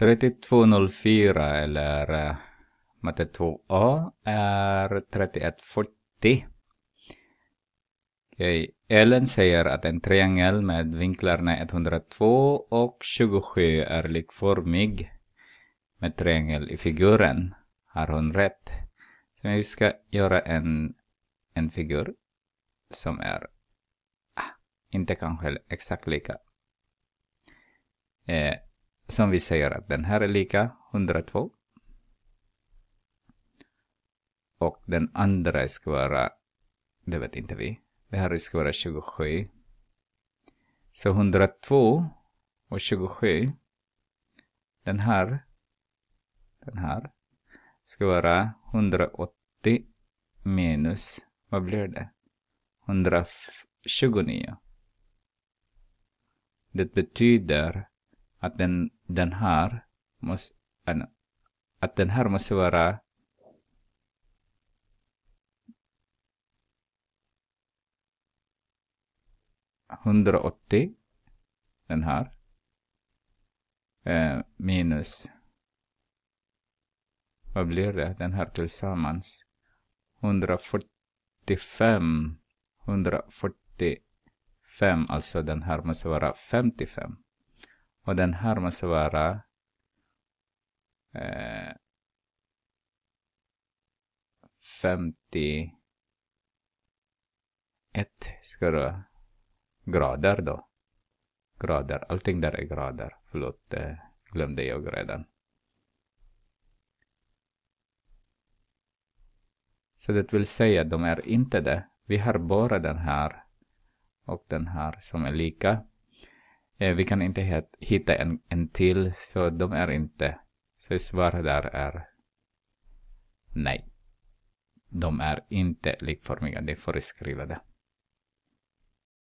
3204 eller eh, matte 2a är 3140. Okej, Ellen säger att en triangel med vinklarna 102 och 27 är likformig med triangel i figuren. Har hon rätt? Så vi ska göra en, en figur som är ah, inte kanske exakt lika. Eh, som vi säger att den här är lika 102. Och den andra ska vara, det vet inte vi, det här ska vara 27. Så 102 och 27, den här, den här, ska vara 180 minus, vad blir det? 129. Det betyder att den den här måste, att den här måste vara hundraåttio den här eh, minus vad blir det den här tillsammans 145 145 alltså den här måste vara 55 och den här måste vara eh, 51 ska det grader då. Grader, allting där är grader. Förlåt, eh, glömde jag redan. Så det vill säga, de är inte det. Vi har bara den här och den här som är lika. Eh, vi kan inte hitta en, en till, så de är inte... Så svaret där är nej. De är inte likformiga, det får vi skriva det.